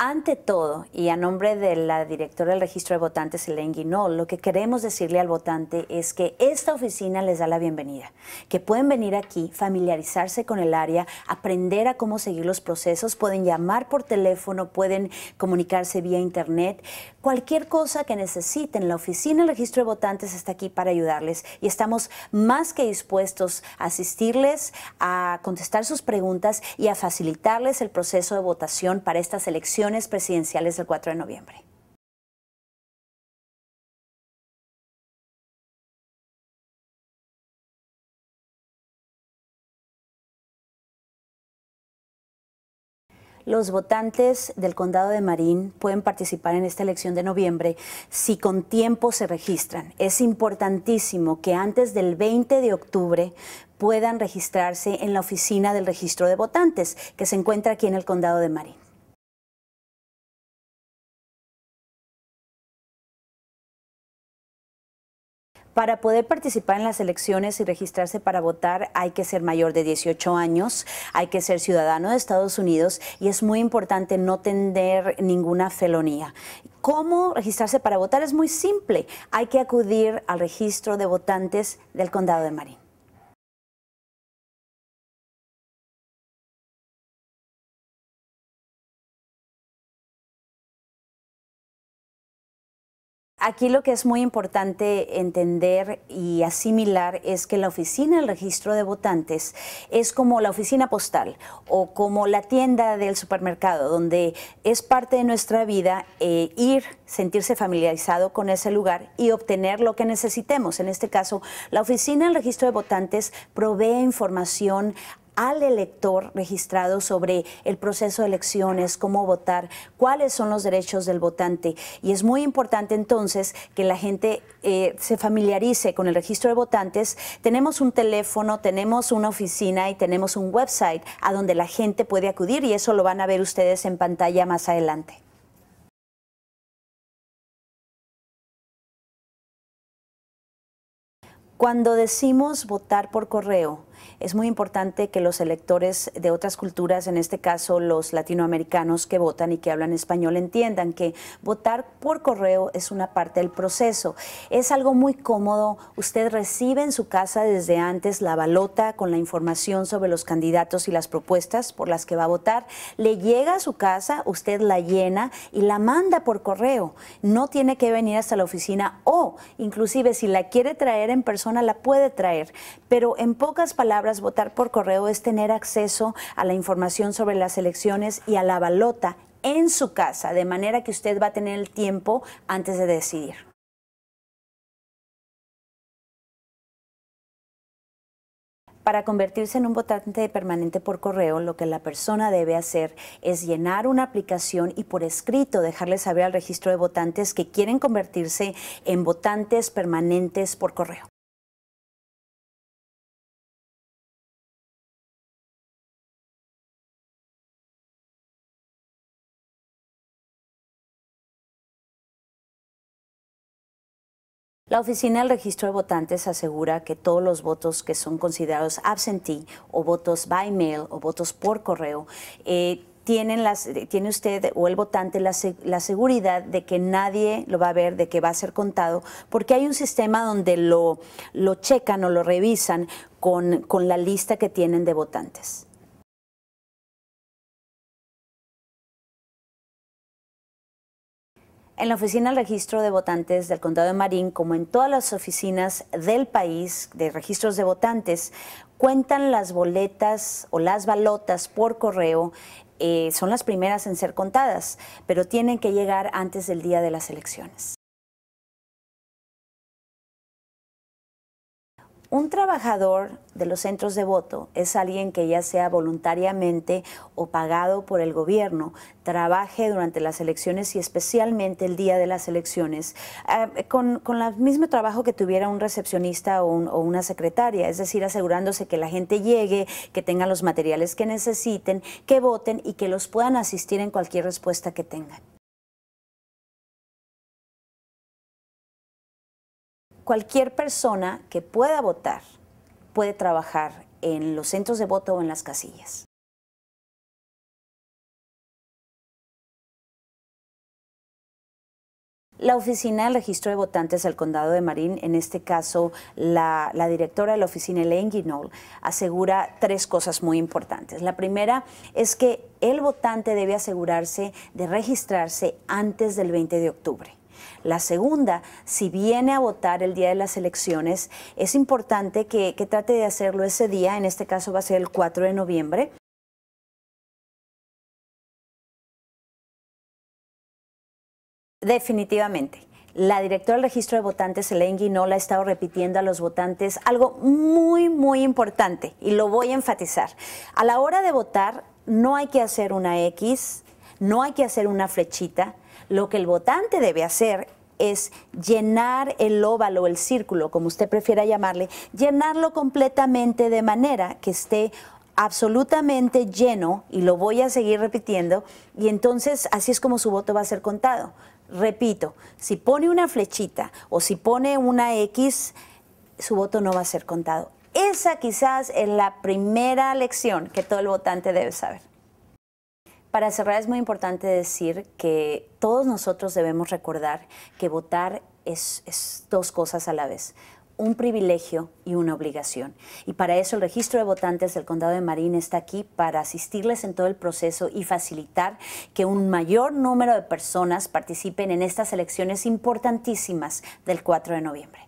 Ante todo, y a nombre de la directora del registro de votantes, Elaine Guinol, lo que queremos decirle al votante es que esta oficina les da la bienvenida, que pueden venir aquí, familiarizarse con el área, aprender a cómo seguir los procesos, pueden llamar por teléfono, pueden comunicarse vía internet. Cualquier cosa que necesiten, la oficina del registro de votantes está aquí para ayudarles y estamos más que dispuestos a asistirles, a contestar sus preguntas y a facilitarles el proceso de votación para esta selección presidenciales del 4 de noviembre. los votantes del condado de Marín pueden participar en esta elección de noviembre si con tiempo se registran. Es importantísimo que antes del 20 de octubre puedan registrarse en la oficina del registro de votantes que se encuentra aquí en el condado de Marín. Para poder participar en las elecciones y registrarse para votar hay que ser mayor de 18 años, hay que ser ciudadano de Estados Unidos y es muy importante no tener ninguna felonía. ¿Cómo registrarse para votar? Es muy simple. Hay que acudir al registro de votantes del condado de Marín. Aquí lo que es muy importante entender y asimilar es que la oficina del registro de votantes es como la oficina postal o como la tienda del supermercado, donde es parte de nuestra vida eh, ir, sentirse familiarizado con ese lugar y obtener lo que necesitemos. En este caso, la oficina del registro de votantes provee información al elector registrado sobre el proceso de elecciones, cómo votar, cuáles son los derechos del votante. Y es muy importante entonces que la gente eh, se familiarice con el registro de votantes. Tenemos un teléfono, tenemos una oficina y tenemos un website a donde la gente puede acudir y eso lo van a ver ustedes en pantalla más adelante. Cuando decimos votar por correo, es muy importante que los electores de otras culturas, en este caso los latinoamericanos que votan y que hablan español, entiendan que votar por correo es una parte del proceso. Es algo muy cómodo. Usted recibe en su casa desde antes la balota con la información sobre los candidatos y las propuestas por las que va a votar. Le llega a su casa, usted la llena y la manda por correo. No tiene que venir hasta la oficina o inclusive si la quiere traer en persona la puede traer. Pero en pocas palabras, votar por correo es tener acceso a la información sobre las elecciones y a la balota en su casa, de manera que usted va a tener el tiempo antes de decidir. Para convertirse en un votante permanente por correo, lo que la persona debe hacer es llenar una aplicación y por escrito dejarle saber al registro de votantes que quieren convertirse en votantes permanentes por correo. La Oficina del Registro de Votantes asegura que todos los votos que son considerados absentee o votos by mail o votos por correo eh, tienen las, eh, tiene usted o el votante la, seguridad de que nadie lo va a ver, de que va a ser contado, porque hay un sistema donde lo, lo checan o lo revisan con la lista que tienen de votantes. En la oficina del registro de votantes del condado de Marín, como en todas las oficinas del país de registros de votantes, cuentan las boletas o las balotas por correo. Eh, son las primeras en ser contadas, pero tienen que llegar antes del día de las elecciones. un trabajador de los centros de voto es alguien que ya sea voluntariamente o pagado por el gobierno, trabaje durante las elecciones y especialmente el día de las elecciones, eh, con, el mismo trabajo que tuviera un recepcionista o, una secretaria, es decir, asegurándose que la gente llegue, que tengan los materiales que necesiten, que voten y que los puedan asistir en cualquier respuesta que tengan. cualquier persona que pueda votar puede trabajar en los centros de voto o en las casillas. La oficina del registro de votantes del condado de Marín, en este caso la, directora de la oficina Elaine Guinol, asegura tres cosas muy importantes. La primera es que el votante debe asegurarse de registrarse antes del 20 de octubre. La segunda, si viene a votar el día de las elecciones, es importante que, trate de hacerlo ese día, en este caso va a ser el 4 de noviembre. Definitivamente. La directora del registro de votantes, Elaine Guinola, ha estado repitiendo a los votantes algo muy, muy importante y lo voy a enfatizar. A la hora de votar, no hay que hacer una X, no hay que hacer una flechita, lo que el votante debe hacer es llenar el óvalo, el círculo, como usted prefiera llamarle, llenarlo completamente de manera que esté absolutamente lleno, y lo voy a seguir repitiendo, y entonces así es como su voto va a ser contado. Repito, si pone una flechita o si pone una X, su voto no va a ser contado. Esa quizás es la primera lección que todo el votante debe saber. Para cerrar es muy importante decir que todos nosotros debemos recordar que votar es, dos cosas a la vez un privilegio y una obligación. Y para eso el registro de votantes del condado de Marín está aquí para asistirles en todo el proceso y facilitar que un mayor número de personas participen en estas elecciones importantísimas del 4 de noviembre.